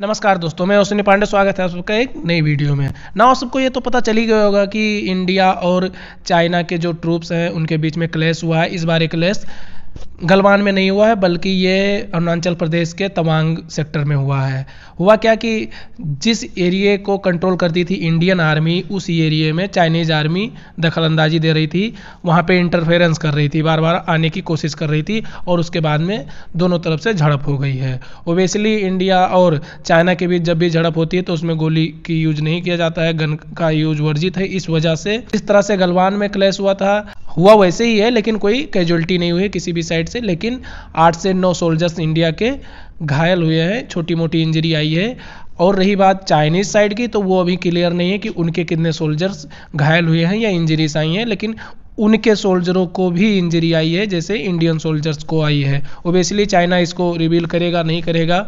नमस्कार दोस्तों मैं अश्विनी पांडे स्वागत है आप सबका एक नई वीडियो में ना आप सबको ये तो पता चल ही गया होगा कि इंडिया और चाइना के जो ट्रूप्स हैं उनके बीच में क्लैश हुआ है इस बार क्लैश गलवान में नहीं हुआ है बल्कि ये अरुणाचल प्रदेश के तवांग सेक्टर में हुआ है हुआ क्या कि जिस एरिए को कंट्रोल करती थी इंडियन आर्मी उस एरिए में चाइनीज़ आर्मी दखलंदाजी दे रही थी वहाँ पे इंटरफेरेंस कर रही थी बार बार आने की कोशिश कर रही थी और उसके बाद में दोनों तरफ से झड़प हो गई है ओबियसली इंडिया और चाइना के बीच जब भी झड़प होती है तो उसमें गोली की यूज नहीं किया जाता है गन का यूज वर्जित है इस वजह से इस तरह से गलवान में क्लैश हुआ था हुआ वैसे ही है लेकिन कोई कैजुअलिटी नहीं हुई है किसी भी साइड से लेकिन आठ से नौ सोल्जर्स इंडिया के घायल हुए हैं छोटी मोटी इंजरी आई है और रही बात चाइनीज़ साइड की तो वो अभी क्लियर नहीं है कि उनके कितने सोल्जर्स घायल हुए हैं या इंजरीज आई हैं लेकिन उनके सोल्जरों को भी इंजरी आई है जैसे इंडियन सोल्जर्स को आई है ओबियसली चाइना इसको रिवील करेगा नहीं करेगा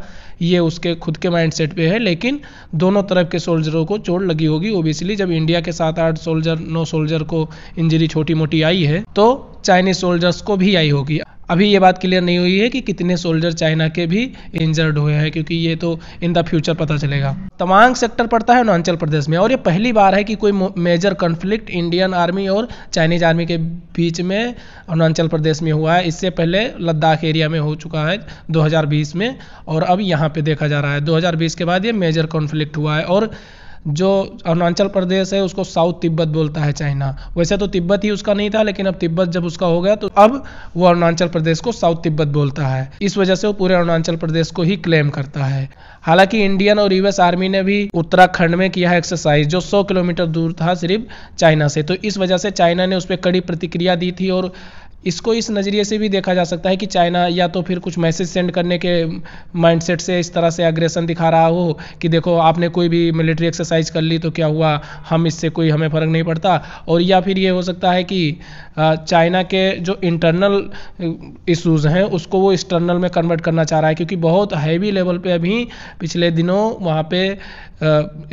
ये उसके खुद के माइंडसेट पे है लेकिन दोनों तरफ के सोल्जरों को चोट लगी होगी ओबियसली जब इंडिया के सात आठ सोल्जर नौ सोल्जर को इंजरी छोटी मोटी आई है तो चाइनीज सोल्जर्स को भी आई होगी अभी ये बात क्लियर नहीं हुई है कि कितने सोल्जर चाइना के भी इंजर्ड हुए हैं क्योंकि ये तो इन द फ्यूचर पता चलेगा तवांग सेक्टर पड़ता है अरुणाचल प्रदेश में और ये पहली बार है कि कोई मेजर कन्फ्लिक्ट इंडियन आर्मी और चाइनीज आर्मी के बीच में अरुणाचल प्रदेश में हुआ है इससे पहले लद्दाख एरिया में हो चुका है दो में और अब यहाँ पे देखा जा रहा है दो के बाद ये मेजर कॉन्फ्लिक्ट हुआ है और जो अरुणाचल प्रदेश है उसको साउथ तिब्बत बोलता है चाइना वैसे तो तिब्बत ही उसका नहीं था लेकिन अब तिब्बत जब उसका हो गया तो अब वो अरुणाचल प्रदेश को साउथ तिब्बत बोलता है इस वजह से वो पूरे अरुणाचल प्रदेश को ही क्लेम करता है हालांकि इंडियन और यूएस आर्मी ने भी उत्तराखंड में किया है एक्सरसाइज जो सौ किलोमीटर दूर था सिर्फ चाइना से तो इस वजह से चाइना ने उस पर कड़ी प्रतिक्रिया दी थी और इसको इस नज़रिए से भी देखा जा सकता है कि चाइना या तो फिर कुछ मैसेज सेंड करने के माइंडसेट से इस तरह से अग्रेसन दिखा रहा हो कि देखो आपने कोई भी मिलिट्री एक्सरसाइज कर ली तो क्या हुआ हम इससे कोई हमें फ़र्क नहीं पड़ता और या फिर ये हो सकता है कि चाइना के जो इंटरनल इश्यूज़ हैं उसको वो एक्सटर्नल में कन्वर्ट करना चाह रहा है क्योंकि बहुत हैवी लेवल पर अभी पिछले दिनों वहाँ पर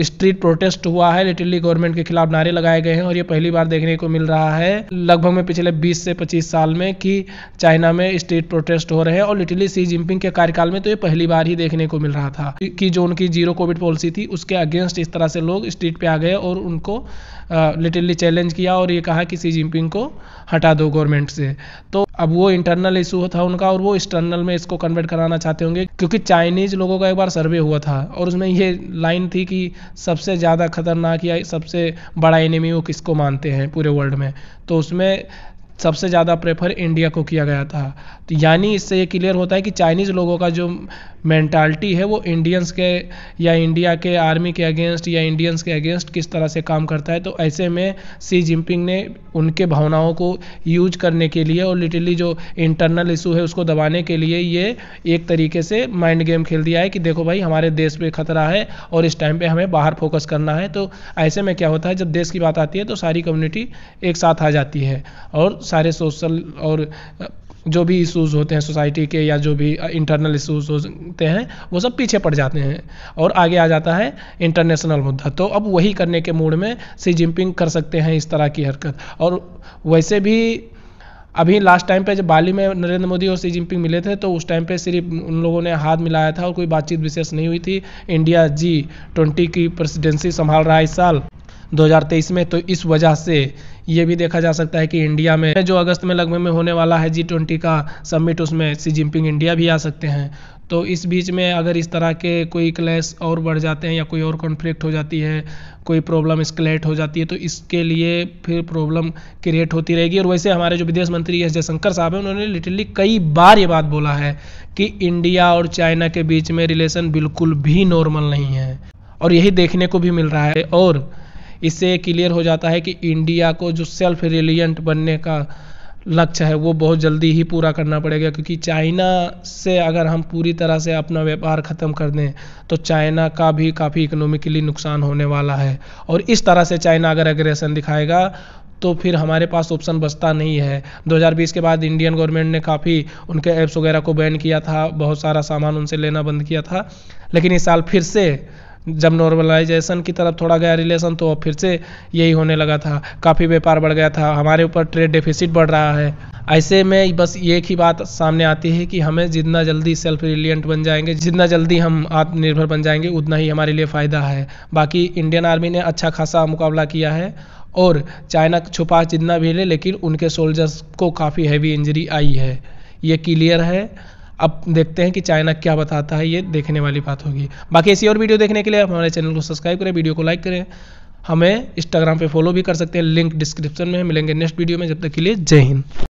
स्ट्रीट प्रोटेस्ट हुआ है लिटिली गवर्नमेंट के खिलाफ नारे लगाए गए हैं और ये पहली बार देखने को मिल रहा है लगभग में पिछले बीस से पच्चीस साल में कि चाइना में स्टेट प्रोटेस्ट हो रहे हैं और लिटरली सी जिनपिंग के कार्यकाल में तो ये पहली बार ही देखने को मिल रहा था कि जो उनकी जीरो कोविड पॉलिसी थी उसके अगेंस्ट इस तरह से लोग स्ट्रीट पे आ गए और उनको लिटरली चैलेंज किया और ये कहा कि सी जिनपिंग को हटा दो गवर्नमेंट से तो अब वो इंटरनल इशू था उनका और वो एक्सटर्नल में इसको कन्वर्ट कराना चाहते होंगे क्योंकि चाइनीज लोगों का एक बार सर्वे हुआ था और उसमें ये लाइन थी कि सबसे ज़्यादा खतरनाक या सबसे बड़ा एनिमी वो किसको मानते हैं पूरे वर्ल्ड में तो उसमें सबसे ज़्यादा प्रेफर इंडिया को किया गया था तो यानी इससे ये क्लियर होता है कि चाइनीज़ लोगों का जो मैंटालिटी है वो इंडियंस के या इंडिया के आर्मी के अगेंस्ट या इंडियंस के अगेंस्ट किस तरह से काम करता है तो ऐसे में सी जिनपिंग ने उनके भावनाओं को यूज करने के लिए और लिटरली जो इंटरनल इशू है उसको दबाने के लिए ये एक तरीके से माइंड गेम खेल दिया है कि देखो भाई हमारे देश पर खतरा है और इस टाइम पर हमें बाहर फोकस करना है तो ऐसे में क्या होता है जब देश की बात आती है तो सारी कम्युनिटी एक साथ आ जाती है और सारे सोशल और जो भी इशूज़ होते हैं सोसाइटी के या जो भी इंटरनल इशूज़ होते हैं वो सब पीछे पड़ जाते हैं और आगे आ जाता है इंटरनेशनल मुद्दा तो अब वही करने के मूड में सी जिनपिंग कर सकते हैं इस तरह की हरकत और वैसे भी अभी लास्ट टाइम पे जब बाली में नरेंद्र मोदी और सी जिनपिंग मिले थे तो उस टाइम पे सिर्फ उन लोगों ने हाथ मिलाया था और कोई बातचीत विशेष नहीं हुई थी इंडिया जी ट्वेंटी की प्रेसिडेंसी संभाल रहा है इस साल 2023 में तो इस वजह से ये भी देखा जा सकता है कि इंडिया में जो अगस्त में लगभग में होने वाला है जी ट्वेंटी का समिट उसमें सी जिनपिंग इंडिया भी आ सकते हैं तो इस बीच में अगर इस तरह के कोई क्लैश और बढ़ जाते हैं या कोई और कॉन्फ्लिक्ट हो जाती है कोई प्रॉब्लम स्कलेट हो जाती है तो इसके लिए फिर प्रॉब्लम क्रिएट होती रहेगी और वैसे हमारे जो विदेश मंत्री एस जयशंकर साहब हैं उन्होंने लिटरली कई बार ये बात बोला है कि इंडिया और चाइना के बीच में रिलेशन बिल्कुल भी नॉर्मल नहीं है और यही देखने को भी मिल रहा है और इससे क्लियर हो जाता है कि इंडिया को जो सेल्फ रिलियंट बनने का लक्ष्य है वो बहुत जल्दी ही पूरा करना पड़ेगा क्योंकि चाइना से अगर हम पूरी तरह से अपना व्यापार ख़त्म कर दें तो चाइना का भी काफ़ी इकोनॉमिकली नुकसान होने वाला है और इस तरह से चाइना अगर एग्रेशन दिखाएगा तो फिर हमारे पास ऑप्शन बचता नहीं है 2020 के बाद इंडियन गवर्नमेंट ने काफ़ी उनके ऐप्स वगैरह को बैन किया था बहुत सारा सामान उनसे लेना बंद किया था लेकिन इस साल फिर से जब नॉर्मलाइजेशन की तरफ थोड़ा गया रिलेशन तो फिर से यही होने लगा था काफ़ी व्यापार बढ़ गया था हमारे ऊपर ट्रेड डेफिसिट बढ़ रहा है ऐसे में बस एक ही बात सामने आती है कि हमें जितना जल्दी सेल्फ रिलियंट बन जाएंगे जितना जल्दी हम आत्मनिर्भर बन जाएंगे उतना ही हमारे लिए फ़ायदा है बाकी इंडियन आर्मी ने अच्छा खासा मुकाबला किया है और चाइना छुपा जितना भी ले लेकिन उनके सोल्जर्स को काफ़ी हैवी इंजरी आई है ये क्लियर है अब देखते हैं कि चाइना क्या बताता है ये देखने वाली बात होगी बाकी ऐसी और वीडियो देखने के लिए हमारे चैनल को सब्सक्राइब करें वीडियो को लाइक करें हमें इंस्टाग्राम पे फॉलो भी कर सकते हैं लिंक डिस्क्रिप्शन में मिलेंगे नेक्स्ट वीडियो में जब तक के लिए जय हिंद